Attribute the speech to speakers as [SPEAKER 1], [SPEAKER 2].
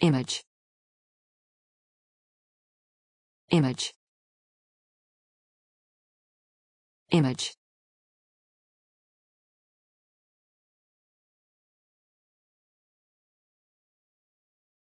[SPEAKER 1] Image. Image. Image.